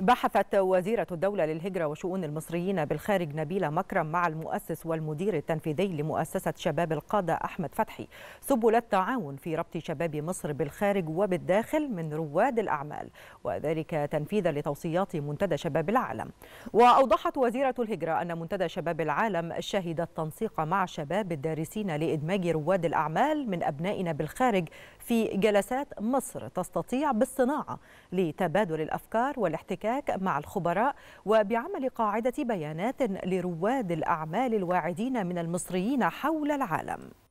بحثت وزيرة الدولة للهجرة وشؤون المصريين بالخارج نبيلة مكرم مع المؤسس والمدير التنفيذي لمؤسسة شباب القادة أحمد فتحي سبل التعاون في ربط شباب مصر بالخارج وبالداخل من رواد الأعمال وذلك تنفيذا لتوصيات منتدى شباب العالم وأوضحت وزيرة الهجرة أن منتدى شباب العالم شهد التنسيق مع شباب الدارسين لإدماج رواد الأعمال من أبنائنا بالخارج في جلسات مصر تستطيع بالصناعة لتبادل الأفكار والاحتكاك الاحتكاك مع الخبراء وبعمل قاعدة بيانات لرواد الأعمال الواعدين من المصريين حول العالم